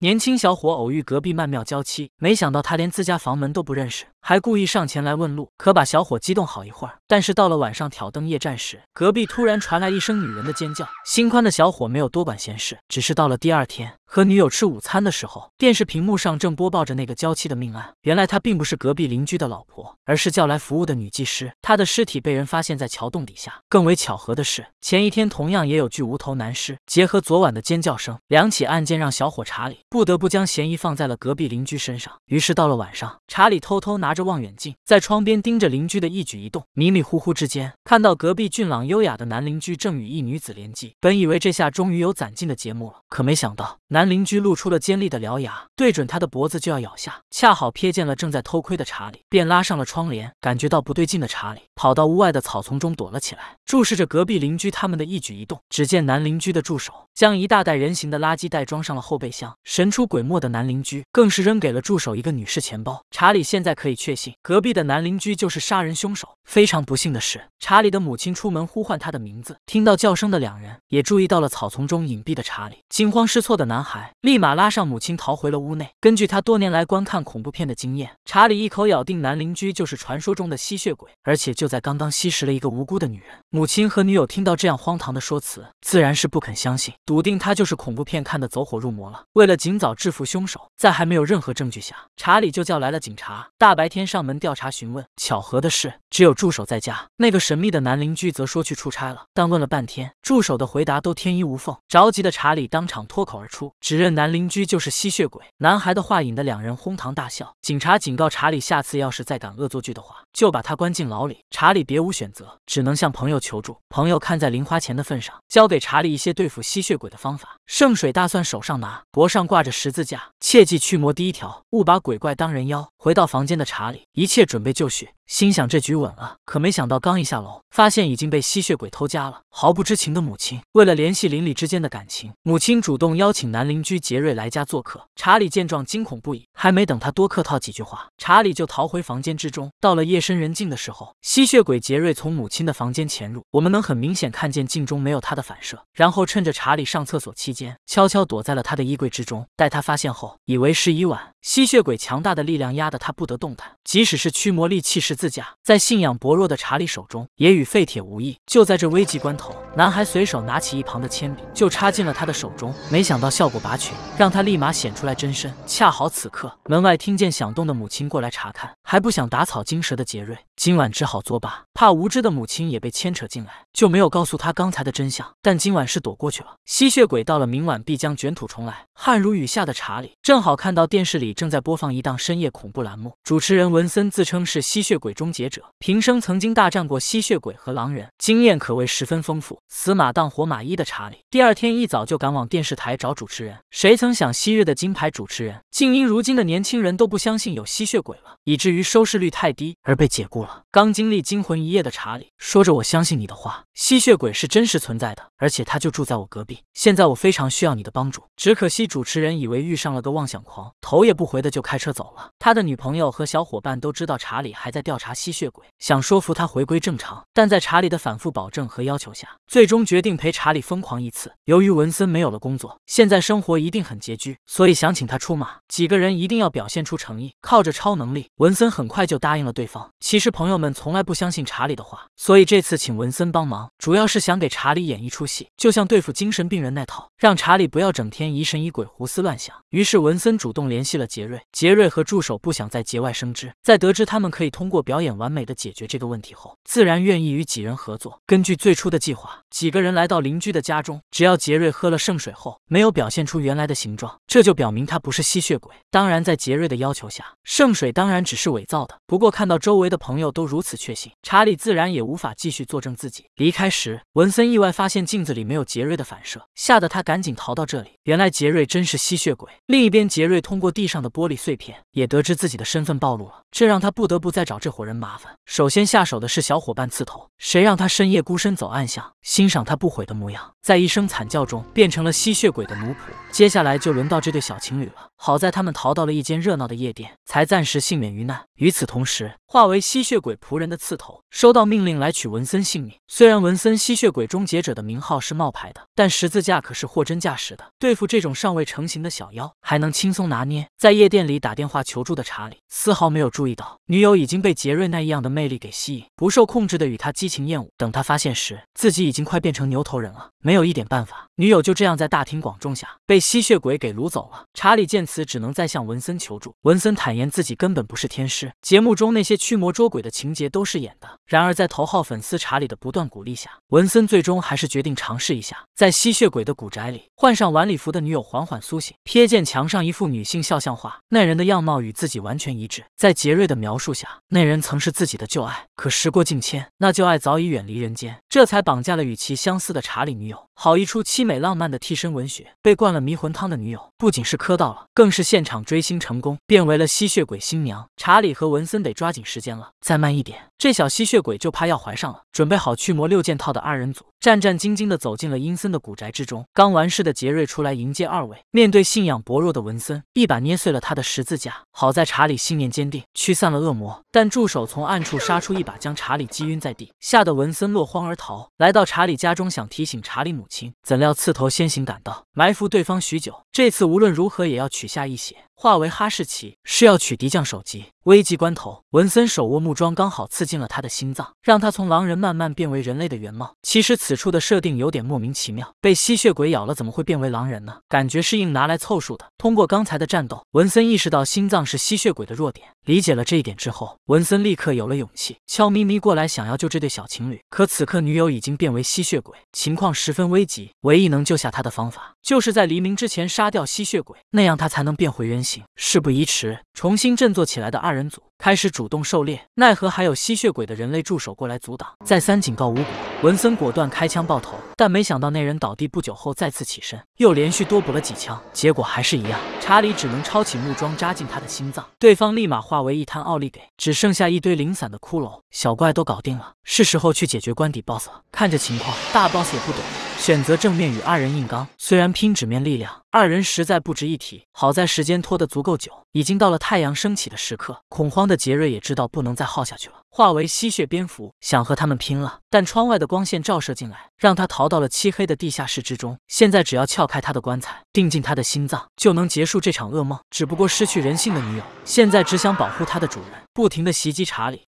年轻小伙偶遇隔壁曼妙娇妻，没想到他连自家房门都不认识，还故意上前来问路，可把小伙激动好一会儿。但是到了晚上挑灯夜战时，隔壁突然传来一声女人的尖叫。心宽的小伙没有多管闲事，只是到了第二天和女友吃午餐的时候，电视屏幕上正播报着那个娇妻的命案。原来她并不是隔壁邻居的老婆，而是叫来服务的女技师。她的尸体被人发现在桥洞底下。更为巧合的是，前一天同样也有具无头男尸。结合昨晚的尖叫声，两起案件让小伙查理。不得不将嫌疑放在了隔壁邻居身上。于是到了晚上，查理偷偷拿着望远镜在窗边盯着邻居的一举一动。迷迷糊糊之间，看到隔壁俊朗优雅的男邻居正与一女子联机。本以为这下终于有攒劲的节目了，可没想到。男邻居露出了尖利的獠牙，对准他的脖子就要咬下，恰好瞥见了正在偷窥的查理，便拉上了窗帘。感觉到不对劲的查理，跑到屋外的草丛中躲了起来，注视着隔壁邻居他们的一举一动。只见男邻居的助手将一大袋人形的垃圾袋装上了后备箱，神出鬼没的男邻居更是扔给了助手一个女士钱包。查理现在可以确信，隔壁的男邻居就是杀人凶手。非常不幸的是，查理的母亲出门呼唤他的名字，听到叫声的两人也注意到了草丛中隐蔽的查理，惊慌失措的男。男孩立马拉上母亲逃回了屋内。根据他多年来观看恐怖片的经验，查理一口咬定男邻居就是传说中的吸血鬼，而且就在刚刚吸食了一个无辜的女人。母亲和女友听到这样荒唐的说辞，自然是不肯相信，笃定他就是恐怖片看的走火入魔了。为了尽早制服凶手，在还没有任何证据下，查理就叫来了警察，大白天上门调查询问。巧合的是，只有助手在家，那个神秘的男邻居则说去出差了。但问了半天，助手的回答都天衣无缝。着急的查理当场脱口而出。指认男邻居就是吸血鬼，男孩的话引得两人哄堂大笑。警察警告查理，下次要是再敢恶作剧的话，就把他关进牢里。查理别无选择，只能向朋友求助。朋友看在零花钱的份上，交给查理一些对付吸血鬼的方法：圣水、大蒜，手上拿，脖上挂着十字架，切记驱魔第一条，勿把鬼怪当人妖。回到房间的查理，一切准备就绪。心想这局稳了，可没想到刚一下楼，发现已经被吸血鬼偷家了。毫不知情的母亲为了联系邻里之间的感情，母亲主动邀请男邻居杰瑞来家做客。查理见状惊恐不已，还没等他多客套几句话，查理就逃回房间之中。到了夜深人静的时候，吸血鬼杰瑞从母亲的房间潜入，我们能很明显看见镜中没有他的反射。然后趁着查理上厕所期间，悄悄躲在了他的衣柜之中。待他发现后，以为时已晚，吸血鬼强大的力量压得他不得动弹，即使是驱魔力气势。自家在信仰薄弱的查理手中也与废铁无异。就在这危急关头，男孩随手拿起一旁的铅笔，就插进了他的手中。没想到效果拔群，让他立马显出来真身。恰好此刻门外听见响动的母亲过来查看，还不想打草惊蛇的杰瑞，今晚只好作罢，怕无知的母亲也被牵扯进来，就没有告诉他刚才的真相。但今晚是躲过去了，吸血鬼到了明晚必将卷土重来。汗如雨下的查理正好看到电视里正在播放一档深夜恐怖栏目，主持人文森自称是吸血鬼。鬼终结者平生曾经大战过吸血鬼和狼人，经验可谓十分丰富。死马当活马医的查理，第二天一早就赶往电视台找主持人。谁曾想，昔日的金牌主持人，竟因如今的年轻人都不相信有吸血鬼了，以至于收视率太低而被解雇了。刚经历惊魂一夜的查理，说着我相信你的话，吸血鬼是真实存在的，而且他就住在我隔壁。现在我非常需要你的帮助。只可惜主持人以为遇上了个妄想狂，头也不回的就开车走了。他的女朋友和小伙伴都知道查理还在调。调查吸血鬼，想说服他回归正常，但在查理的反复保证和要求下，最终决定陪查理疯狂一次。由于文森没有了工作，现在生活一定很拮据，所以想请他出马。几个人一定要表现出诚意。靠着超能力，文森很快就答应了对方。其实朋友们从来不相信查理的话，所以这次请文森帮忙，主要是想给查理演一出戏，就像对付精神病人那套，让查理不要整天疑神疑鬼、胡思乱想。于是文森主动联系了杰瑞，杰瑞和助手不想再节外生枝，在得知他们可以通过。表演完美的解决这个问题后，自然愿意与几人合作。根据最初的计划，几个人来到邻居的家中，只要杰瑞喝了圣水后没有表现出原来的形状，这就表明他不是吸血鬼。当然，在杰瑞的要求下，圣水当然只是伪造的。不过看到周围的朋友都如此确信，查理自然也无法继续作证自己。离开时，文森意外发现镜子里没有杰瑞的反射，吓得他赶紧逃到这里。原来杰瑞真是吸血鬼。另一边，杰瑞通过地上的玻璃碎片也得知自己的身份暴露了，这让他不得不再找这。伙人麻烦，首先下手的是小伙伴刺头，谁让他深夜孤身走暗巷，欣赏他不悔的模样，在一声惨叫中，变成了吸血鬼的奴仆。接下来就轮到这对小情侣了。好在他们逃到了一间热闹的夜店，才暂时幸免于难。与此同时，化为吸血鬼仆人的刺头收到命令来取文森性命。虽然文森吸血鬼终结者的名号是冒牌的，但十字架可是货真价实的。对付这种尚未成型的小妖，还能轻松拿捏。在夜店里打电话求助的查理，丝毫没有注意到女友已经被杰瑞那一样的魅力给吸引，不受控制的与他激情厌恶。等他发现时，自己已经快变成牛头人了，没有一点办法。女友就这样在大庭广众下被。吸血鬼给掳走了。查理见此，只能再向文森求助。文森坦言自己根本不是天师，节目中那些驱魔捉鬼的情节都是演的。然而，在头号粉丝查理的不断鼓励下，文森最终还是决定尝试一下。在吸血鬼的古宅里，换上晚礼服的女友缓缓苏醒，瞥见墙上一幅女性肖像画，那人的样貌与自己完全一致。在杰瑞的描述下，那人曾是自己的旧爱，可时过境迁，那旧爱早已远离人间，这才绑架了与其相似的查理女友。好一出凄美浪漫的替身文学。被灌了迷魂汤的女友不仅是磕到了，更是现场追星成功，变为了吸血鬼新娘。查理和文森得抓紧时间了，再慢一点，这小吸血。血鬼就怕要怀上了，准备好驱魔六件套的二人组战战兢兢地走进了阴森的古宅之中。刚完事的杰瑞出来迎接二位，面对信仰薄弱的文森，一把捏碎了他的十字架。好在查理信念坚定，驱散了恶魔，但助手从暗处杀出，一把将查理击晕在地，吓得文森落荒而逃。来到查理家中，想提醒查理母亲，怎料刺头先行赶到，埋伏对方许久，这次无论如何也要取下一血。化为哈士奇是要取敌将首级。危急关头，文森手握木桩，刚好刺进了他的心脏，让他从狼人慢慢变为人类的原貌。其实此处的设定有点莫名其妙，被吸血鬼咬了怎么会变为狼人呢？感觉是硬拿来凑数的。通过刚才的战斗，文森意识到心脏是吸血鬼的弱点。理解了这一点之后，文森立刻有了勇气，悄咪咪过来想要救这对小情侣。可此刻女友已经变为吸血鬼，情况十分危急。唯一能救下他的方法，就是在黎明之前杀掉吸血鬼，那样他才能变回原形。事不宜迟，重新振作起来的二人组开始主动狩猎。奈何还有吸血鬼的人类助手过来阻挡，再三警告无果，文森果断开枪爆头。但没想到那人倒地不久后再次起身，又连续多补了几枪，结果还是一样。查理只能抄起木桩扎进他的心脏，对方立马化。化为一滩奥利给，只剩下一堆零散的骷髅小怪都搞定了。是时候去解决关底 BOSS 了。看这情况，大 BOSS 也不躲，选择正面与二人硬刚。虽然拼纸面力量，二人实在不值一提。好在时间拖得足够久，已经到了太阳升起的时刻。恐慌的杰瑞也知道不能再耗下去了，化为吸血蝙蝠，想和他们拼了。但窗外的光线照射进来，让他逃到了漆黑的地下室之中。现在只要撬开他的棺材，钉进他的心脏，就能结束这场噩梦。只不过失去人性的女友，现在只想保护他的主人，不停地袭击查理。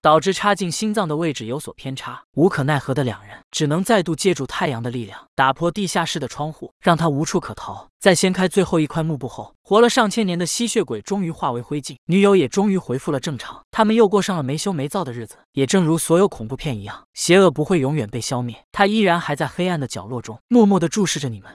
导致插进心脏的位置有所偏差，无可奈何的两人只能再度借助太阳的力量，打破地下室的窗户，让他无处可逃。在掀开最后一块幕布后，活了上千年的吸血鬼终于化为灰烬，女友也终于恢复了正常，他们又过上了没羞没躁的日子。也正如所有恐怖片一样，邪恶不会永远被消灭，他依然还在黑暗的角落中，默默的注视着你们。